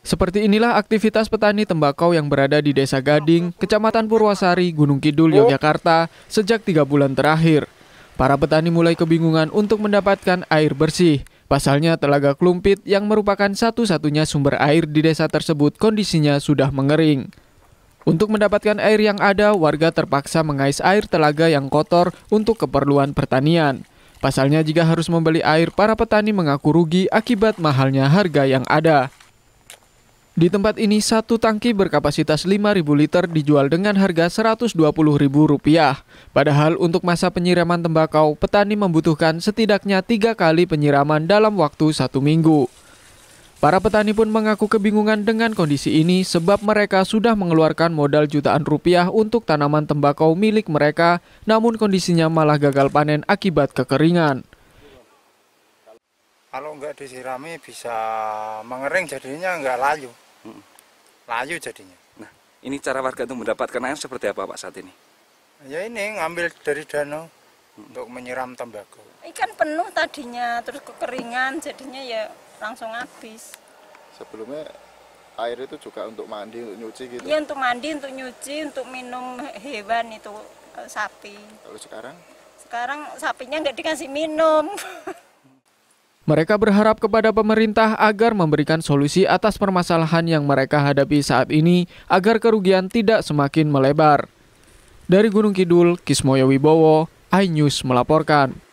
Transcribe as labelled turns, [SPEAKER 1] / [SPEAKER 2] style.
[SPEAKER 1] Seperti inilah aktivitas petani tembakau yang berada di Desa Gading, Kecamatan Purwasari, Gunung Kidul, Yogyakarta sejak tiga bulan terakhir. Para petani mulai kebingungan untuk mendapatkan air bersih. Pasalnya Telaga Klumpit yang merupakan satu-satunya sumber air di desa tersebut kondisinya sudah mengering. Untuk mendapatkan air yang ada, warga terpaksa mengais air telaga yang kotor untuk keperluan pertanian. Pasalnya jika harus membeli air, para petani mengaku rugi akibat mahalnya harga yang ada. Di tempat ini, satu tangki berkapasitas 5.000 liter dijual dengan harga Rp120.000. Padahal untuk masa penyiraman tembakau, petani membutuhkan setidaknya tiga kali penyiraman dalam waktu satu minggu. Para petani pun mengaku kebingungan dengan kondisi ini sebab mereka sudah mengeluarkan modal jutaan rupiah untuk tanaman tembakau milik mereka, namun kondisinya malah gagal panen akibat kekeringan
[SPEAKER 2] kalau nggak disirami bisa mengering jadinya nggak layu hmm. layu jadinya nah ini cara warga itu mendapatkan air seperti apa pak saat ini ya ini ngambil dari danau hmm. untuk menyiram tembakau
[SPEAKER 3] ikan penuh tadinya terus kekeringan jadinya ya langsung habis
[SPEAKER 2] sebelumnya air itu juga untuk mandi untuk nyuci gitu ya untuk
[SPEAKER 3] mandi untuk nyuci untuk minum hewan itu eh, sapi kalau sekarang sekarang sapinya nggak dikasih minum
[SPEAKER 1] Mereka berharap kepada pemerintah agar memberikan solusi atas permasalahan yang mereka hadapi saat ini agar kerugian tidak semakin melebar. Dari Gunung Kidul, Kismoyo Wibowo, iNews melaporkan.